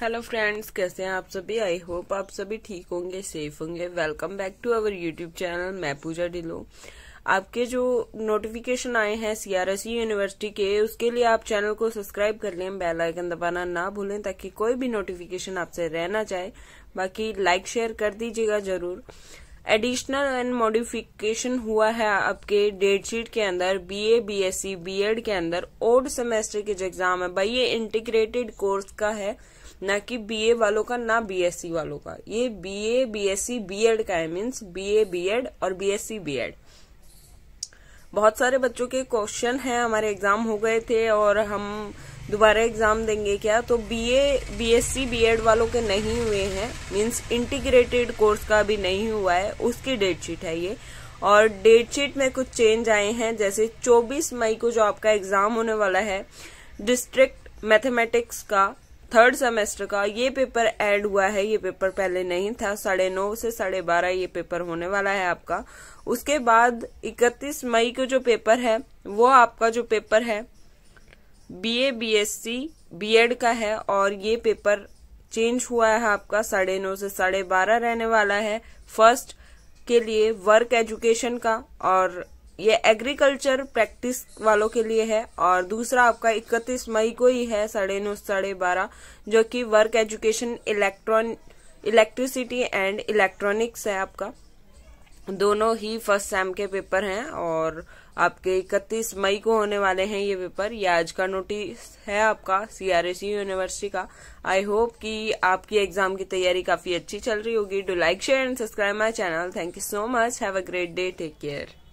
hello friends कैसे हैं आप सभी आई होप आप सभी ठीक होंगे सेफ होंगे welcome back to our YouTube channel मैं पूजा ढिलो आपके जो नोटिफिकेशन आए हैं सीआरएसई यूनिवर्सिटी e के उसके लिए आप चैनल को सब्सक्राइब कर लें बेल आइकन दबाना ना भूलें ताकि कोई भी नोटिफिकेशन आपसे रहना चाहे बाकी लाइक शेयर कर दीजिएगा जरूर एडिशनल एंड मॉडिफिकेशन हुआ है आपके डेट शीट के अंदर बीए बीएससी बीएड के अंदर ओल्ड सेमेस्टर के जो एग्जाम है भाई ये इंटीग्रेटेड कोर्स का है ना कि बीए वालों का ना बीएससी वालों का ये बीए बीएससी बीएड का है मीन्स बीए बीएड और बीएससी बीएड बहुत सारे बच्चों के क्वेश्चन हैं हमारे एग्जाम हो गए थे और हम दोबारा एग्जाम देंगे क्या तो बीए बीएससी बीएड वालों के नहीं हुए हैं मीन्स इंटीग्रेटेड कोर्स का भी नहीं हुआ है उसकी डेट शीट है ये और डेट शीट में कुछ चेंज आए हैं जैसे 24 मई को जो आपका एग्जाम होने वाला है डिस्ट्रिक्ट मैथमेटिक्स का थर्ड सेमेस्टर का ये पेपर ऐड हुआ है ये पेपर पहले नहीं था साढ़े नौ से साढ़े बारह ये पेपर होने वाला है आपका उसके बाद 31 मई को जो पेपर है वो आपका जो पेपर है बीए बीएससी बीएड का है और ये पेपर चेंज हुआ है आपका साढ़े नौ से साढ़े बारह रहने वाला है फर्स्ट के लिए वर्क एजुकेशन का और ये एग्रीकल्चर प्रैक्टिस वालों के लिए है और दूसरा आपका 31 मई को ही है साढ़े नौ साढ़े बारह जो कि work education electron electricity and electronics है आपका दोनों ही फर्स्ट सेम के पेपर हैं और आपके 31 मई को होने वाले हैं ये पेपर ये आज का नोटिस है आपका सीआरएसई यूनिवर्सिटी e का आई होप कि आपकी एग्जाम की तैयारी काफी अच्छी चल रही होगी do like share and subscribe my channel thank you so much have a great day take care